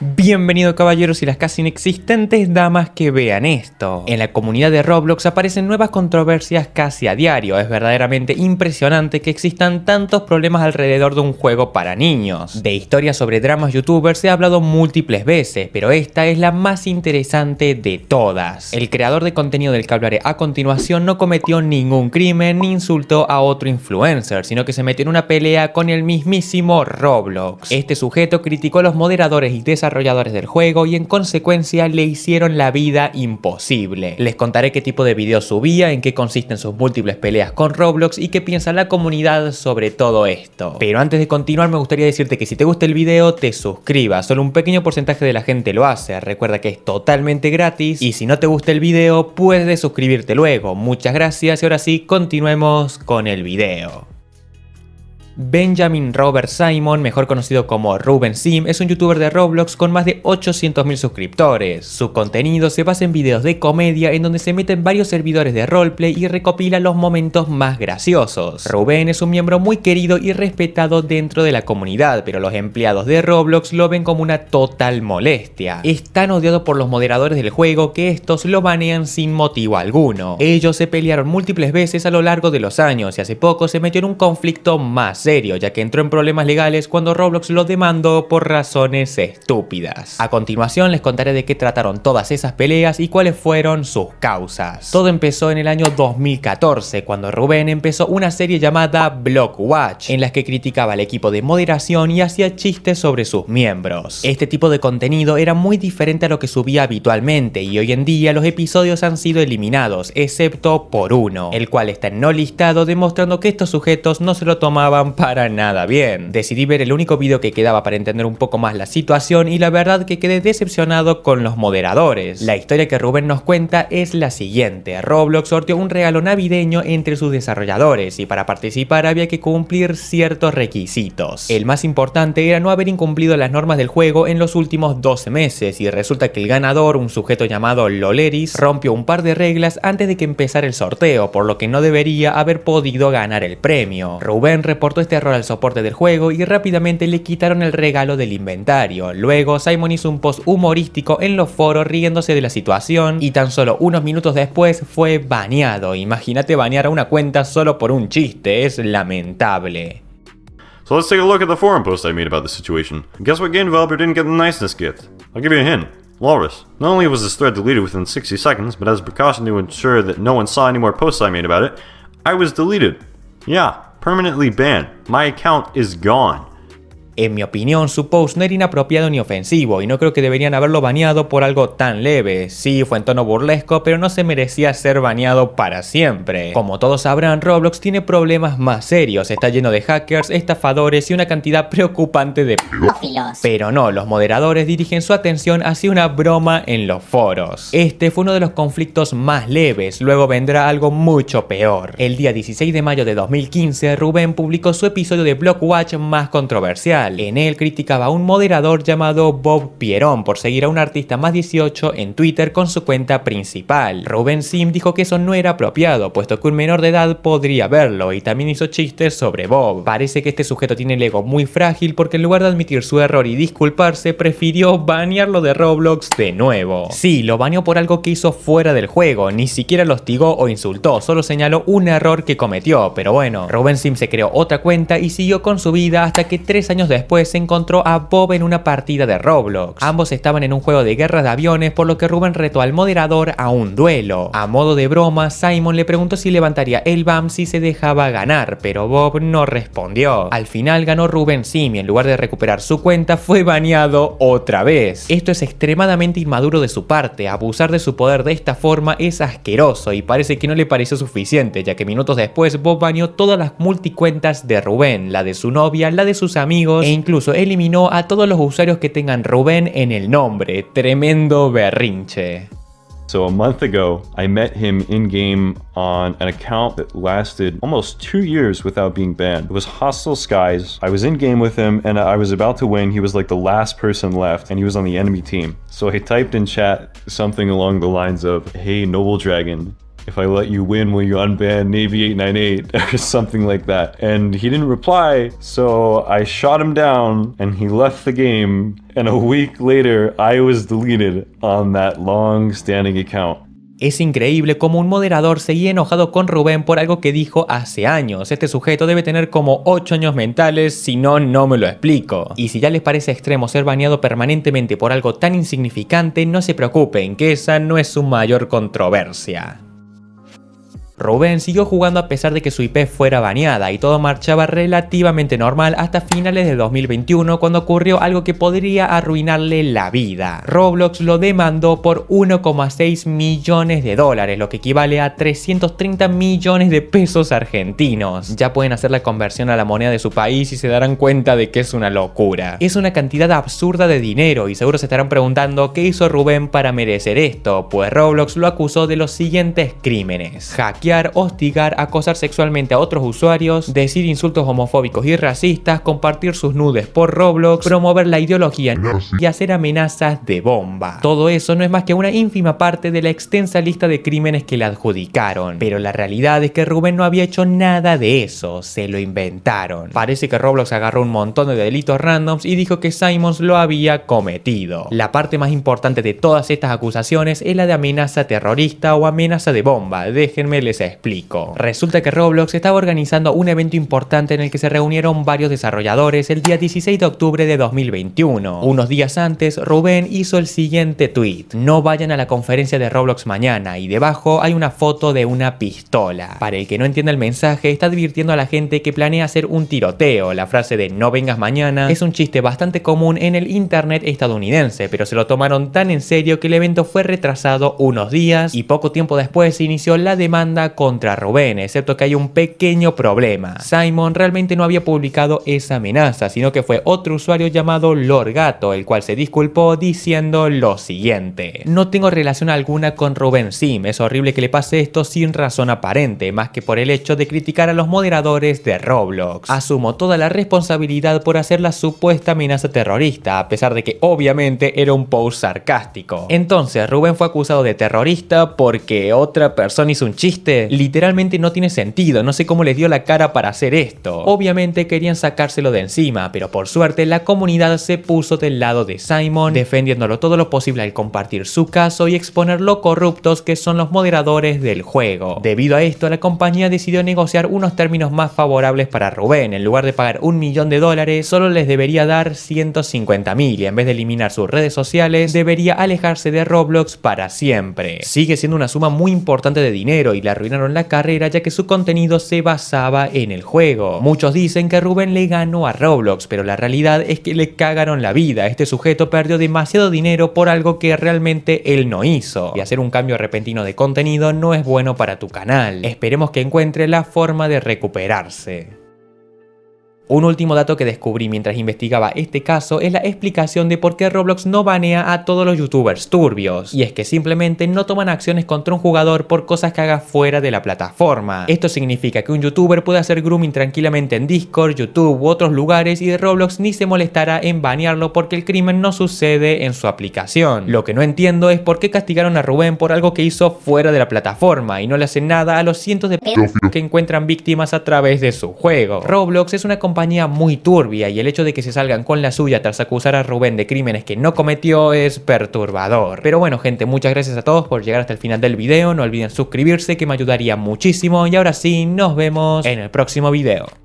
Bienvenido caballeros y las casi inexistentes damas que vean esto. En la comunidad de Roblox aparecen nuevas controversias casi a diario. Es verdaderamente impresionante que existan tantos problemas alrededor de un juego para niños. De historias sobre dramas youtubers se ha hablado múltiples veces, pero esta es la más interesante de todas. El creador de contenido del que hablaré a continuación no cometió ningún crimen ni insultó a otro influencer, sino que se metió en una pelea con el mismísimo Roblox. Este sujeto criticó a los moderadores y desarrolladores desarrolladores del juego y en consecuencia le hicieron la vida imposible. Les contaré qué tipo de videos subía, en qué consisten sus múltiples peleas con Roblox y qué piensa la comunidad sobre todo esto. Pero antes de continuar me gustaría decirte que si te gusta el video te suscribas, solo un pequeño porcentaje de la gente lo hace, recuerda que es totalmente gratis y si no te gusta el video puedes suscribirte luego. Muchas gracias y ahora sí continuemos con el video. Benjamin Robert Simon, mejor conocido como Ruben Sim, es un youtuber de Roblox con más de 800.000 suscriptores. Su contenido se basa en videos de comedia en donde se meten varios servidores de roleplay y recopila los momentos más graciosos. Ruben es un miembro muy querido y respetado dentro de la comunidad, pero los empleados de Roblox lo ven como una total molestia. Es tan odiado por los moderadores del juego que estos lo banean sin motivo alguno. Ellos se pelearon múltiples veces a lo largo de los años y hace poco se metió en un conflicto más serio, ya que entró en problemas legales cuando Roblox lo demandó por razones estúpidas. A continuación les contaré de qué trataron todas esas peleas y cuáles fueron sus causas. Todo empezó en el año 2014, cuando Rubén empezó una serie llamada Blockwatch, en la que criticaba al equipo de moderación y hacía chistes sobre sus miembros. Este tipo de contenido era muy diferente a lo que subía habitualmente y hoy en día los episodios han sido eliminados, excepto por uno, el cual está en no listado demostrando que estos sujetos no se lo tomaban para nada bien. Decidí ver el único vídeo que quedaba para entender un poco más la situación y la verdad que quedé decepcionado con los moderadores. La historia que Rubén nos cuenta es la siguiente. Roblox sorteó un regalo navideño entre sus desarrolladores y para participar había que cumplir ciertos requisitos. El más importante era no haber incumplido las normas del juego en los últimos 12 meses y resulta que el ganador, un sujeto llamado Loleris, rompió un par de reglas antes de que empezara el sorteo, por lo que no debería haber podido ganar el premio. Rubén reportó este error al soporte del juego y rápidamente le quitaron el regalo del inventario. Luego, Simon hizo un post humorístico en los foros riéndose de la situación y tan solo unos minutos después fue baneado. Imagínate banear a una cuenta solo por un chiste, es lamentable. So let's take a look at the forum post I made about the situation. Guess what game developer didn't get the niceness gift? I'll give you a hint. Walrus. Not only was this thread deleted within 60 seconds, but as a precaution to ensure that no one saw any more posts I made about it, I was deleted. Yeah, Permanently banned. My account is gone. En mi opinión, su post no era inapropiado ni ofensivo, y no creo que deberían haberlo baneado por algo tan leve. Sí, fue en tono burlesco, pero no se merecía ser baneado para siempre. Como todos sabrán, Roblox tiene problemas más serios, está lleno de hackers, estafadores y una cantidad preocupante de pedófilos. Pero no, los moderadores dirigen su atención hacia una broma en los foros. Este fue uno de los conflictos más leves, luego vendrá algo mucho peor. El día 16 de mayo de 2015, Rubén publicó su episodio de Blockwatch más controversial en él criticaba a un moderador llamado Bob Pierón por seguir a un artista más 18 en Twitter con su cuenta principal. Rubén Sim dijo que eso no era apropiado, puesto que un menor de edad podría verlo, y también hizo chistes sobre Bob. Parece que este sujeto tiene el ego muy frágil porque en lugar de admitir su error y disculparse, prefirió banearlo de Roblox de nuevo. Sí, lo baneó por algo que hizo fuera del juego, ni siquiera lo hostigó o insultó, solo señaló un error que cometió, pero bueno, Rubén Sim se creó otra cuenta y siguió con su vida hasta que tres años después después se encontró a Bob en una partida de Roblox. Ambos estaban en un juego de guerra de aviones, por lo que Rubén retó al moderador a un duelo. A modo de broma, Simon le preguntó si levantaría el BAM si se dejaba ganar, pero Bob no respondió. Al final ganó Rubén Sim y en lugar de recuperar su cuenta fue baneado otra vez. Esto es extremadamente inmaduro de su parte, abusar de su poder de esta forma es asqueroso y parece que no le pareció suficiente, ya que minutos después Bob baneó todas las multicuentas de Rubén, la de su novia, la de sus amigos E incluso eliminó a todos los usuarios que tengan Rubén en el nombre. Tremendo berrinche. So a month ago, I met him in-game on an account that lasted almost two years without being banned. It was Hostile Skies. I was in-game with him and I was about to win. He was like the last person left and he was on the enemy team. So I typed in chat something along the lines of, Hey, Noble Dragon, he reply, Es increíble cómo un moderador seguía enojado con Rubén por algo que dijo hace años. Este sujeto debe tener como 8 años mentales, si no, no me lo explico. Y si ya les parece extremo ser baneado permanentemente por algo tan insignificante, no se preocupen, que esa no es su mayor controversia. Rubén siguió jugando a pesar de que su IP fuera baneada y todo marchaba relativamente normal hasta finales de 2021 cuando ocurrió algo que podría arruinarle la vida. Roblox lo demandó por 1,6 millones de dólares, lo que equivale a 330 millones de pesos argentinos. Ya pueden hacer la conversión a la moneda de su país y se darán cuenta de que es una locura. Es una cantidad absurda de dinero y seguro se estarán preguntando qué hizo Rubén para merecer esto, pues Roblox lo acusó de los siguientes crímenes hostigar, acosar sexualmente a otros usuarios, decir insultos homofóbicos y racistas, compartir sus nudes por Roblox, promover la ideología y hacer amenazas de bomba. Todo eso no es más que una ínfima parte de la extensa lista de crímenes que le adjudicaron, pero la realidad es que Rubén no había hecho nada de eso, se lo inventaron. Parece que Roblox agarró un montón de delitos randoms y dijo que Simons lo había cometido. La parte más importante de todas estas acusaciones es la de amenaza terrorista o amenaza de bomba, déjenme les se explico. Resulta que Roblox estaba organizando un evento importante en el que se reunieron varios desarrolladores el día 16 de octubre de 2021. Unos días antes, Rubén hizo el siguiente tweet. No vayan a la conferencia de Roblox mañana y debajo hay una foto de una pistola. Para el que no entienda el mensaje, está advirtiendo a la gente que planea hacer un tiroteo. La frase de no vengas mañana es un chiste bastante común en el internet estadounidense, pero se lo tomaron tan en serio que el evento fue retrasado unos días y poco tiempo después se inició la demanda contra Rubén, excepto que hay un pequeño problema. Simon realmente no había publicado esa amenaza, sino que fue otro usuario llamado Lord Gato, el cual se disculpó diciendo lo siguiente. No tengo relación alguna con Rubén Sim, es horrible que le pase esto sin razón aparente, más que por el hecho de criticar a los moderadores de Roblox. Asumo toda la responsabilidad por hacer la supuesta amenaza terrorista, a pesar de que obviamente era un post sarcástico. Entonces Rubén fue acusado de terrorista porque otra persona hizo un chiste literalmente no tiene sentido, no sé cómo les dio la cara para hacer esto. Obviamente querían sacárselo de encima, pero por suerte la comunidad se puso del lado de Simon, defendiéndolo todo lo posible al compartir su caso y exponer lo corruptos que son los moderadores del juego. Debido a esto, la compañía decidió negociar unos términos más favorables para Rubén. En lugar de pagar un millón de dólares, solo les debería dar 150 mil y en vez de eliminar sus redes sociales, debería alejarse de Roblox para siempre. Sigue siendo una suma muy importante de dinero y la la carrera ya que su contenido se basaba en el juego. Muchos dicen que Rubén le ganó a Roblox, pero la realidad es que le cagaron la vida. Este sujeto perdió demasiado dinero por algo que realmente él no hizo. Y hacer un cambio repentino de contenido no es bueno para tu canal. Esperemos que encuentre la forma de recuperarse. Un último dato que descubrí mientras investigaba este caso es la explicación de por qué Roblox no banea a todos los youtubers turbios, y es que simplemente no toman acciones contra un jugador por cosas que haga fuera de la plataforma. Esto significa que un youtuber puede hacer grooming tranquilamente en Discord, YouTube u otros lugares y Roblox ni se molestará en banearlo porque el crimen no sucede en su aplicación. Lo que no entiendo es por qué castigaron a Rubén por algo que hizo fuera de la plataforma y no le hacen nada a los cientos de que encuentran víctimas a través de su juego. Roblox es una compañía muy turbia y el hecho de que se salgan con la suya tras acusar a Rubén de crímenes que no cometió es perturbador. Pero bueno gente, muchas gracias a todos por llegar hasta el final del video, no olviden suscribirse que me ayudaría muchísimo y ahora sí, nos vemos en el próximo video.